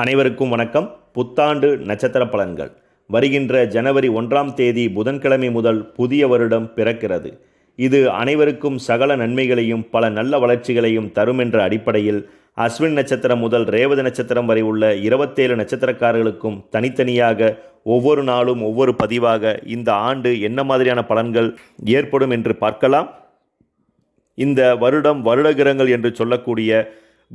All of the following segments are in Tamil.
அனைவருக்கும் வணக்கம் புத்தாண்டு நட்சத்திர பலன்கள் வருகின்ற ஜனவரி ஒன்றாம் தேதி புதன்கிழமை முதல் புதிய வருடம் பிறக்கிறது இது அனைவருக்கும் சகல நன்மைகளையும் பல நல்ல வளர்ச்சிகளையும் தரும் என்ற அடிப்படையில் அஸ்வின் நட்சத்திரம் முதல் ரேவதி நட்சத்திரம் வரை உள்ள இருபத்தேழு நட்சத்திரக்காரர்களுக்கும் தனித்தனியாக ஒவ்வொரு நாளும் ஒவ்வொரு பதிவாக இந்த ஆண்டு என்ன மாதிரியான பலன்கள் ஏற்படும் என்று பார்க்கலாம் இந்த வருடம் வருடகிரங்கள் என்று சொல்லக்கூடிய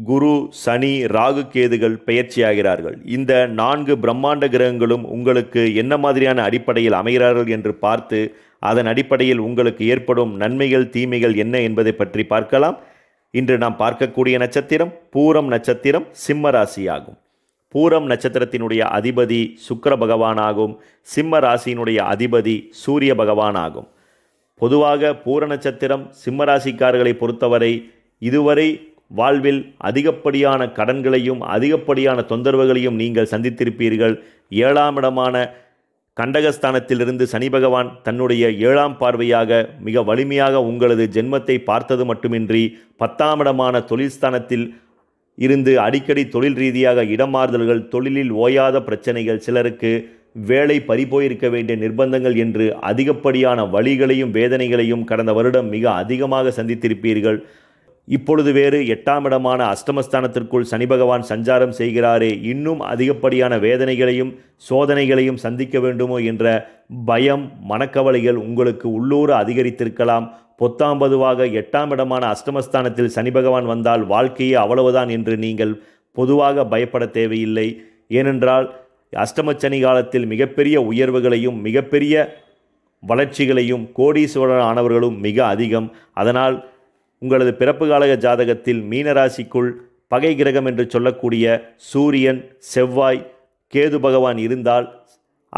குரு சனி ராகு கேதுகள் பெயர்ச்சியாகிறார்கள் இந்த நான்கு பிரம்மாண்ட கிரகங்களும் உங்களுக்கு என்ன மாதிரியான அடிப்படையில் அமைகிறார்கள் என்று பார்த்து அதன் அடிப்படையில் உங்களுக்கு ஏற்படும் நன்மைகள் தீமைகள் என்ன என்பதை பற்றி பார்க்கலாம் இன்று நாம் பார்க்கக்கூடிய நட்சத்திரம் பூரம் நட்சத்திரம் சிம்ம ராசியாகும் பூரம் நட்சத்திரத்தினுடைய அதிபதி சுக்கர பகவானாகும் சிம்ம ராசியினுடைய அதிபதி சூரிய பகவானாகும் பொதுவாக பூர நட்சத்திரம் சிம்மராசிக்காரர்களை பொறுத்தவரை இதுவரை வாழ்வில் அதிகப்படியான கடன்களையும் அதிகப்படியான தொந்தரவுகளையும் நீங்கள் சந்தித்திருப்பீர்கள் ஏழாம் இடமான கண்டகஸ்தானத்திலிருந்து சனி பகவான் தன்னுடைய ஏழாம் பார்வையாக மிக வலிமையாக உங்களது ஜென்மத்தை பார்த்தது மட்டுமின்றி பத்தாம் இடமான தொழில்ஸ்தானத்தில் இருந்து அடிக்கடி தொழில் ரீதியாக இடமாறுதல்கள் தொழிலில் ஓயாத பிரச்சனைகள் சிலருக்கு வேலை பறிபோயிருக்க வேண்டிய நிர்பந்தங்கள் என்று அதிகப்படியான வழிகளையும் வேதனைகளையும் கடந்த வருடம் மிக அதிகமாக சந்தித்திருப்பீர்கள் இப்பொழுது வேறு எட்டாம் இடமான அஷ்டமஸ்தானத்திற்குள் சனி பகவான் சஞ்சாரம் செய்கிறாரே இன்னும் அதிகப்படியான வேதனைகளையும் சோதனைகளையும் சந்திக்க வேண்டுமோ என்ற பயம் மனக்கவலைகள் உங்களுக்கு உள்ளூர அதிகரித்திருக்கலாம் பொத்தாம்பதுவாக எட்டாம் இடமான அஷ்டமஸ்தானத்தில் சனி பகவான் வந்தால் வாழ்க்கையே அவ்வளவுதான் என்று நீங்கள் பொதுவாக பயப்பட தேவையில்லை ஏனென்றால் அஷ்டமச்சனி காலத்தில் மிகப்பெரிய உயர்வுகளையும் மிகப்பெரிய வளர்ச்சிகளையும் கோடீஸ்வரர் ஆனவர்களும் மிக அதிகம் அதனால் உங்களது பிறப்பு காலக ஜாதகத்தில் மீனராசிக்குள் பகை கிரகம் என்று சொல்லக்கூடிய சூரியன் செவ்வாய் கேது பகவான் இருந்தால்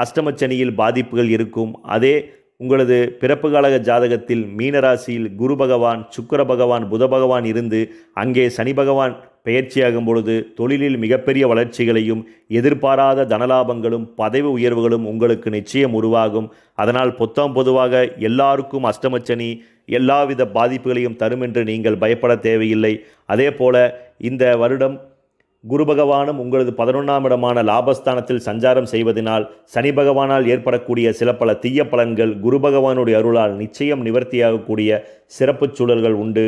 அஷ்டமச்சனியில் பாதிப்புகள் இருக்கும் அதே உங்களது பிறப்பு காலக ஜாதகத்தில் மீனராசியில் குரு பகவான் சுக்கர பகவான் புத பகவான் இருந்து அங்கே சனி பகவான் பெயர்ச்சியாகும் பொழுது தொழிலில் மிகப்பெரிய வளர்ச்சிகளையும் எதிர்பாராத தனலாபங்களும் பதவி உயர்வுகளும் உங்களுக்கு நிச்சயம் உருவாகும் அதனால் புத்தம் பொதுவாக எல்லாருக்கும் அஷ்டமச்சனி எல்லாவித பாதிப்புகளையும் தரும் என்று நீங்கள் பயப்பட தேவையில்லை அதே போல இந்த வருடம் குரு பகவானும் உங்களது பதினொன்றாம் இடமான லாபஸ்தானத்தில் சஞ்சாரம் செய்வதனால் சனி பகவானால் ஏற்படக்கூடிய சில பல தீய பலன்கள் குரு பகவானுடைய அருளால் நிச்சயம் நிவர்த்தியாகக்கூடிய சிறப்பு சூழல்கள் உண்டு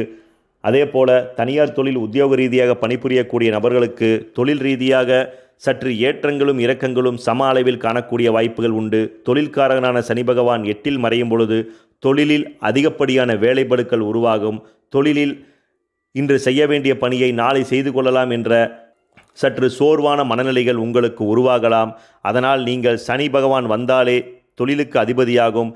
அதே போல தனியார் தொழில் உத்தியோக ரீதியாக பணிபுரியக்கூடிய நபர்களுக்கு தொழில் ரீதியாக சற்று ஏற்றங்களும் இறக்கங்களும் சம அளவில் காணக்கூடிய வாய்ப்புகள் உண்டு தொழில்காரகனான சனி பகவான் எட்டில் மறையும் பொழுது தொழிலில் அதிகப்படியான வேலைப்படுக்கள் உருவாகும் தொழிலில் இன்று செய்ய வேண்டிய பணியை நாளை செய்து கொள்ளலாம் என்ற சற்று சோர்வான மனநிலைகள் உங்களுக்கு உருவாகலாம் அதனால் நீங்கள் சனி பகவான் வந்தாலே தொழிலுக்கு அதிபதியாகும்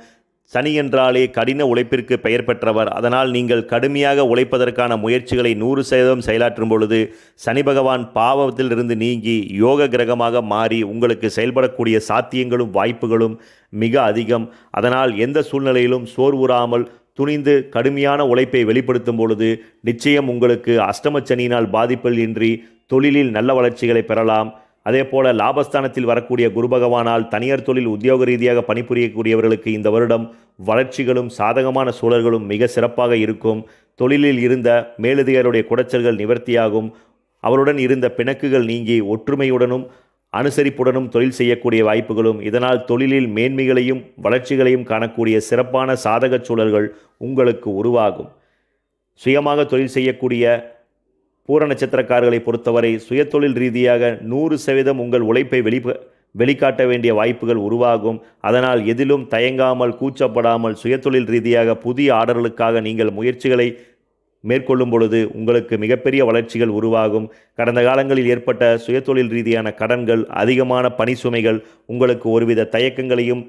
சனி என்றாலே கடின உழைப்பிற்கு பெயர் பெற்றவர் அதனால் நீங்கள் கடுமையாக உழைப்பதற்கான முயற்சிகளை நூறு சதவீதம் செயலாற்றும் பொழுது சனி பகவான் பாவத்திலிருந்து நீங்கி யோக கிரகமாக மாறி உங்களுக்கு செயல்படக்கூடிய சாத்தியங்களும் வாய்ப்புகளும் மிக அதிகம் அதனால் எந்த சூழ்நிலையிலும் சோர்வுறாமல் துணிந்து கடுமையான உழைப்பை வெளிப்படுத்தும் பொழுது நிச்சயம் உங்களுக்கு அஷ்டமச்சனியினால் பாதிப்பில் இன்றி தொழிலில் நல்ல வளர்ச்சிகளை பெறலாம் அதே போல லாபஸ்தானத்தில் வரக்கூடிய குரு பகவானால் தனியார் தொழில் உத்தியோக ரீதியாக பணிபுரியக்கூடியவர்களுக்கு இந்த வருடம் வளர்ச்சிகளும் சாதகமான சூழல்களும் மிக சிறப்பாக இருக்கும் தொழிலில் இருந்த மேலதிகாரியுடைய குடைச்சல்கள் நிவர்த்தியாகும் அவருடன் இருந்த பிணக்குகள் நீங்கி ஒற்றுமையுடனும் அனுசரிப்புடனும் தொழில் செய்யக்கூடிய வாய்ப்புகளும் இதனால் தொழிலில் மேன்மைகளையும் வளர்ச்சிகளையும் காணக்கூடிய சிறப்பான சாதக சூழல்கள் உங்களுக்கு உருவாகும் சுயமாக தொழில் செய்யக்கூடிய பூர நட்சத்திரக்காரர்களை பொறுத்தவரை சுயத்தொழில் ரீதியாக நூறு சதவீதம் உங்கள் உழைப்பை வெளி வெளிக்காட்ட வேண்டிய வாய்ப்புகள் உருவாகும் அதனால் எதிலும் தயங்காமல் கூச்சப்படாமல் சுயத்தொழில் ரீதியாக புதிய ஆர்டர்களுக்காக நீங்கள் முயற்சிகளை மேற்கொள்ளும் பொழுது உங்களுக்கு மிகப்பெரிய வளர்ச்சிகள் உருவாகும் கடந்த காலங்களில் ஏற்பட்ட சுயதொழில் ரீதியான கடன்கள் அதிகமான பணி சுமைகள் உங்களுக்கு ஒருவித தயக்கங்களையும்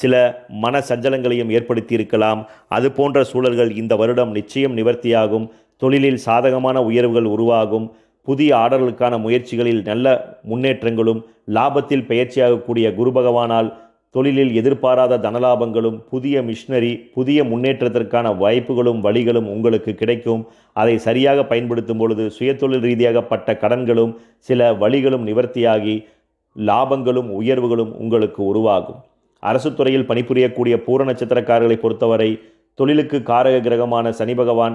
சில மன சஞ்சலங்களையும் ஏற்படுத்தியிருக்கலாம் அது போன்ற சூழல்கள் இந்த வருடம் நிச்சயம் நிவர்த்தியாகும் தொழிலில் சாதகமான உயர்வுகள் உருவாகும் புதிய ஆர்டர்களுக்கான முயற்சிகளில் நல்ல முன்னேற்றங்களும் லாபத்தில் பெயர்ச்சியாகக்கூடிய குரு பகவானால் தொழிலில் எதிர்பாராத தனலாபங்களும் புதிய மிஷினரி புதிய முன்னேற்றத்திற்கான வாய்ப்புகளும் வழிகளும் உங்களுக்கு கிடைக்கும் அதை சரியாக பயன்படுத்தும் பொழுது ரீதியாக ரீதியாகப்பட்ட கடன்களும் சில வழிகளும் நிவர்த்தியாகி லாபங்களும் உயர்வுகளும் உங்களுக்கு உருவாகும் அரசு துறையில் பணிபுரியக்கூடிய பூர நட்சத்திரக்காரர்களை பொறுத்தவரை தொழிலுக்கு காரக கிரகமான சனி பகவான்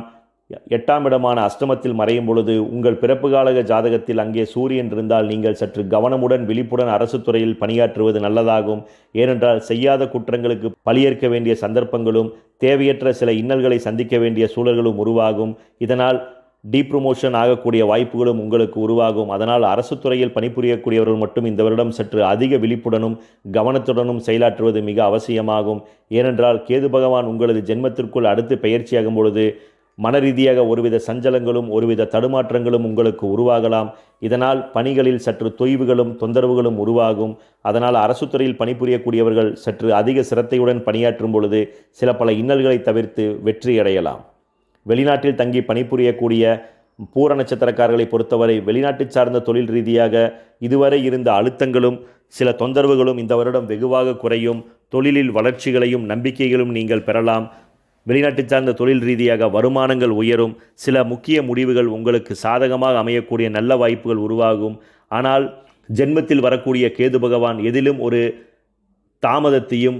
எட்டாம் இடமான அஷ்டமத்தில் மறையும் பொழுது உங்கள் பிறப்பு காலக ஜாதகத்தில் அங்கே சூரியன் இருந்தால் நீங்கள் சற்று கவனமுடன் விழிப்புடன் அரசு துறையில் பணியாற்றுவது நல்லதாகும் ஏனென்றால் செய்யாத குற்றங்களுக்கு பலியேற்க வேண்டிய சந்தர்ப்பங்களும் தேவையற்ற சில இன்னல்களை சந்திக்க வேண்டிய சூழல்களும் உருவாகும் இதனால் டீப்ரமோஷன் ஆகக்கூடிய வாய்ப்புகளும் உங்களுக்கு உருவாகும் அதனால் அரசு துறையில் பணிபுரியக்கூடியவர்கள் மட்டும் இந்த வருடம் சற்று அதிக விழிப்புடனும் கவனத்துடனும் செயலாற்றுவது மிக அவசியமாகும் ஏனென்றால் கேது பகவான் உங்களது ஜென்மத்திற்குள் அடுத்து பெயர்ச்சியாகும் பொழுது மனரீதியாக ஒருவித சஞ்சலங்களும் ஒருவித தடுமாற்றங்களும் உங்களுக்கு உருவாகலாம் இதனால் பணிகளில் சற்று தொய்வுகளும் தொந்தரவுகளும் உருவாகும் அதனால் அரசு துறையில் பணிபுரியக்கூடியவர்கள் சற்று அதிக சிரத்தையுடன் பணியாற்றும் பொழுது சில பல இன்னல்களை தவிர்த்து வெற்றியடையலாம் வெளிநாட்டில் தங்கி பணிபுரியக்கூடிய பூர நட்சத்திரக்காரர்களை பொறுத்தவரை வெளிநாட்டு சார்ந்த தொழில் ரீதியாக இதுவரை இருந்த அழுத்தங்களும் சில தொந்தரவுகளும் இந்த வருடம் வெகுவாக குறையும் தொழிலில் வளர்ச்சிகளையும் நம்பிக்கைகளும் நீங்கள் பெறலாம் வெளிநாட்டு சார்ந்த தொழில் ரீதியாக வருமானங்கள் உயரும் சில முக்கிய முடிவுகள் உங்களுக்கு சாதகமாக அமையக்கூடிய நல்ல வாய்ப்புகள் உருவாகும் ஆனால் ஜென்மத்தில் வரக்கூடிய கேது பகவான் எதிலும் ஒரு தாமதத்தையும்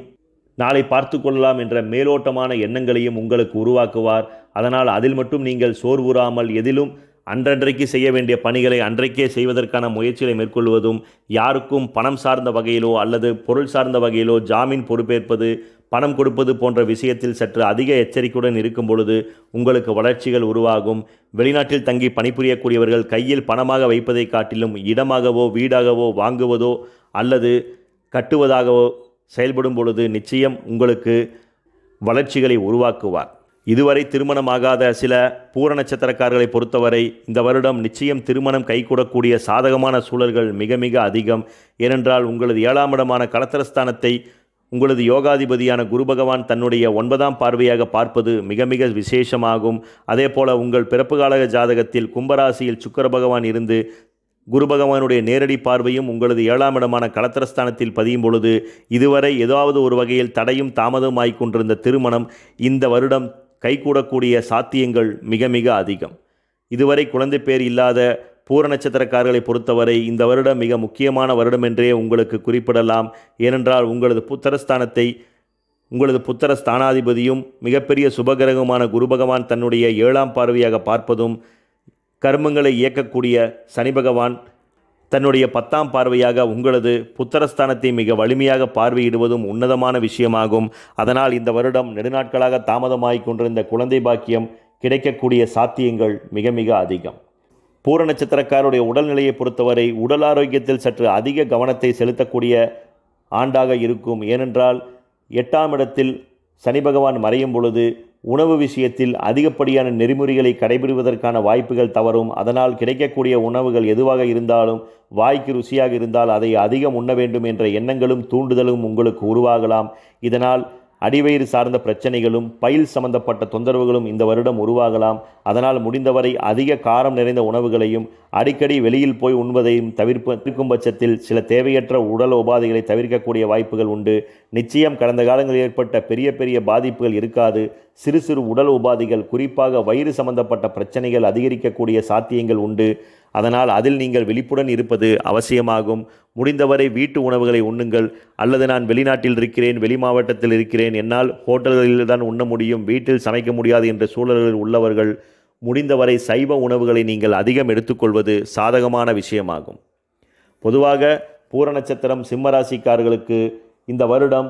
நாளை பார்த்து கொள்ளலாம் என்ற மேலோட்டமான எண்ணங்களையும் உங்களுக்கு உருவாக்குவார் அதனால் அதில் மட்டும் நீங்கள் சோர்வுறாமல் எதிலும் அன்றன்றைக்கு செய்ய வேண்டிய பணிகளை அன்றைக்கே செய்வதற்கான முயற்சிகளை மேற்கொள்வதும் யாருக்கும் பணம் சார்ந்த வகையிலோ அல்லது பொருள் சார்ந்த வகையிலோ ஜாமீன் பொறுப்பேற்பது பணம் கொடுப்பது போன்ற விஷயத்தில் சற்று அதிக எச்சரிக்கையுடன் இருக்கும் பொழுது உங்களுக்கு வளர்ச்சிகள் உருவாகும் வெளிநாட்டில் தங்கி பணிபுரியக்கூடியவர்கள் கையில் பணமாக வைப்பதை காட்டிலும் இடமாகவோ வீடாகவோ வாங்குவதோ அல்லது கட்டுவதாகவோ செயல்படும் பொழுது நிச்சயம் உங்களுக்கு வளர்ச்சிகளை உருவாக்குவார் இதுவரை திருமணமாகாத சில பூர நட்சத்திரக்காரர்களை பொறுத்தவரை இந்த வருடம் நிச்சயம் திருமணம் கைகூடக்கூடிய சாதகமான சூழல்கள் மிக மிக அதிகம் ஏனென்றால் உங்களது ஏழாம் இடமான கலத்திரஸ்தானத்தை உங்களது யோகாதிபதியான குரு பகவான் தன்னுடைய ஒன்பதாம் பார்வையாக பார்ப்பது மிக மிக விசேஷமாகும் அதே போல் உங்கள் பிறப்பு காலக ஜாதகத்தில் கும்பராசியில் சுக்கர பகவான் இருந்து குரு பகவானுடைய நேரடி பார்வையும் உங்களது ஏழாம் இடமான கலத்திரஸ்தானத்தில் பதியும் பொழுது இதுவரை ஏதாவது ஒரு வகையில் தடையும் தாமதமாய் கொண்டிருந்த திருமணம் இந்த வருடம் கைகூடக்கூடிய சாத்தியங்கள் மிக மிக அதிகம் இதுவரை குழந்தை பேர் இல்லாத பூர நட்சத்திரக்காரர்களை பொறுத்தவரை இந்த வருடம் மிக முக்கியமான வருடம் என்றே உங்களுக்கு குறிப்பிடலாம் ஏனென்றால் உங்களது புத்தரஸ்தானத்தை உங்களது புத்தர ஸ்தானாதிபதியும் மிகப்பெரிய சுபகிரகமான குரு பகவான் தன்னுடைய ஏழாம் பார்வையாக பார்ப்பதும் கர்மங்களை இயக்கக்கூடிய சனி பகவான் தன்னுடைய பத்தாம் பார்வையாக உங்களது புத்தரஸ்தானத்தை மிக வலிமையாக பார்வையிடுவதும் உன்னதமான விஷயமாகும் அதனால் இந்த வருடம் நெடுநாட்களாக தாமதமாகிக் கொண்டிருந்த குழந்தை பாக்கியம் கிடைக்கக்கூடிய சாத்தியங்கள் மிக மிக அதிகம் பூர நட்சத்திரக்காரருடைய உடல்நிலையை பொறுத்தவரை உடல் ஆரோக்கியத்தில் சற்று அதிக கவனத்தை செலுத்தக்கூடிய ஆண்டாக இருக்கும் ஏனென்றால் எட்டாம் இடத்தில் சனி பகவான் மறையும் பொழுது உணவு விஷயத்தில் அதிகப்படியான நெறிமுறைகளை கடைபிடிவதற்கான வாய்ப்புகள் தவறும் அதனால் கிடைக்கக்கூடிய உணவுகள் எதுவாக இருந்தாலும் வாய்க்கு ருசியாக இருந்தால் அதை அதிகம் உண்ண வேண்டும் என்ற எண்ணங்களும் தூண்டுதலும் உங்களுக்கு உருவாகலாம் இதனால் அடிவயிறு சார்ந்த பிரச்சனைகளும் பயில் சம்பந்தப்பட்ட தொந்தரவுகளும் இந்த வருடம் உருவாகலாம் அதனால் முடிந்தவரை அதிக காரம் நிறைந்த உணவுகளையும் அடிக்கடி வெளியில் போய் உண்பதையும் தவிர்ப்பு பட்சத்தில் சில தேவையற்ற உடல் உபாதைகளை தவிர்க்கக்கூடிய வாய்ப்புகள் உண்டு நிச்சயம் கடந்த காலங்களில் ஏற்பட்ட பெரிய பெரிய பாதிப்புகள் இருக்காது சிறு சிறு உடல் உபாதைகள் குறிப்பாக வயிறு சம்பந்தப்பட்ட பிரச்சனைகள் அதிகரிக்கக்கூடிய சாத்தியங்கள் உண்டு அதனால் அதில் நீங்கள் விழிப்புடன் இருப்பது அவசியமாகும் முடிந்தவரை வீட்டு உணவுகளை உண்ணுங்கள் அல்லது நான் வெளிநாட்டில் இருக்கிறேன் வெளி மாவட்டத்தில் இருக்கிறேன் என்னால் ஹோட்டல்களில் தான் உண்ண முடியும் வீட்டில் சமைக்க முடியாது என்ற சூழல்களில் உள்ளவர்கள் முடிந்தவரை சைவ உணவுகளை நீங்கள் அதிகம் எடுத்துக்கொள்வது சாதகமான விஷயமாகும் பொதுவாக பூர நட்சத்திரம் சிம்மராசிக்காரர்களுக்கு இந்த வருடம்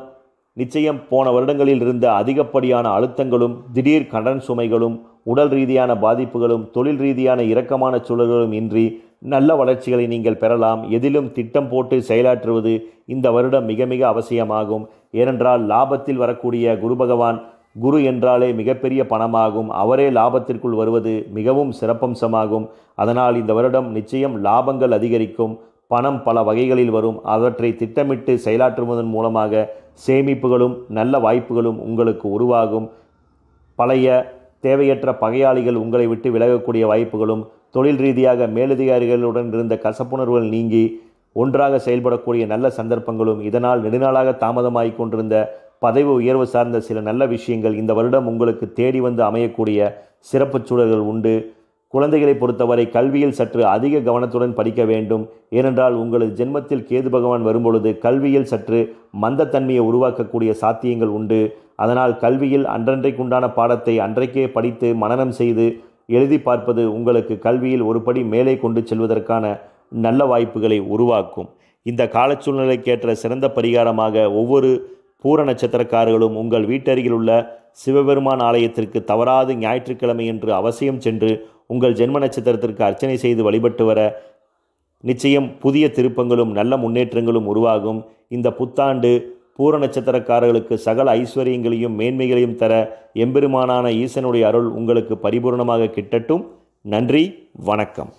நிச்சயம் போன வருடங்களில் இருந்த அதிகப்படியான அழுத்தங்களும் திடீர் கடன் சுமைகளும் உடல் ரீதியான பாதிப்புகளும் தொழில் ரீதியான இரக்கமான சூழல்களும் இன்றி நல்ல வளர்ச்சிகளை நீங்கள் பெறலாம் எதிலும் திட்டம் போட்டு செயலாற்றுவது இந்த வருடம் மிக மிக அவசியமாகும் ஏனென்றால் லாபத்தில் வரக்கூடிய குரு பகவான் குரு என்றாலே மிகப்பெரிய பணமாகும் அவரே லாபத்திற்குள் வருவது மிகவும் சிறப்பம்சமாகும் அதனால் இந்த வருடம் நிச்சயம் லாபங்கள் அதிகரிக்கும் பணம் பல வகைகளில் வரும் அவற்றை திட்டமிட்டு செயலாற்றுவதன் மூலமாக சேமிப்புகளும் நல்ல வாய்ப்புகளும் உங்களுக்கு உருவாகும் பழைய தேவையற்ற பகையாளிகள் உங்களை விட்டு விலகக்கூடிய வாய்ப்புகளும் தொழில் ரீதியாக மேலதிகாரிகளுடன் இருந்த கசப்புணர்வுகள் நீங்கி ஒன்றாக செயல்படக்கூடிய நல்ல சந்தர்ப்பங்களும் இதனால் நெடுநாளாக தாமதமாகிக் கொண்டிருந்த பதவி உயர்வு சார்ந்த சில நல்ல விஷயங்கள் இந்த வருடம் உங்களுக்கு தேடி வந்து அமையக்கூடிய சிறப்பு சூழல்கள் உண்டு குழந்தைகளை பொறுத்தவரை கல்வியில் சற்று அதிக கவனத்துடன் படிக்க வேண்டும் ஏனென்றால் உங்களது ஜென்மத்தில் கேது பகவான் வரும்பொழுது கல்வியில் சற்று மந்தத்தன்மையை உருவாக்கக்கூடிய சாத்தியங்கள் உண்டு அதனால் கல்வியில் அன்றன்றைக்குண்டான பாடத்தை அன்றைக்கே படித்து மனனம் செய்து எழுதி பார்ப்பது உங்களுக்கு கல்வியில் ஒருபடி மேலே கொண்டு செல்வதற்கான நல்ல வாய்ப்புகளை உருவாக்கும் இந்த காலச்சூழ்நிலைக்கேற்ற சிறந்த பரிகாரமாக ஒவ்வொரு பூர நட்சத்திரக்காரர்களும் உங்கள் வீட்டருகில் உள்ள சிவபெருமான் ஆலயத்திற்கு தவறாது ஞாயிற்றுக்கிழமை என்று அவசியம் சென்று உங்கள் ஜென்ம நட்சத்திரத்திற்கு அர்ச்சனை செய்து வழிபட்டு வர நிச்சயம் புதிய திருப்பங்களும் நல்ல முன்னேற்றங்களும் உருவாகும் இந்த புத்தாண்டு பூர நட்சத்திரக்காரர்களுக்கு சகல ஐஸ்வர்யங்களையும் மேன்மைகளையும் தர எம்பெருமானான ஈசனுடைய அருள் உங்களுக்கு பரிபூர்ணமாக கிட்டட்டும் நன்றி வணக்கம்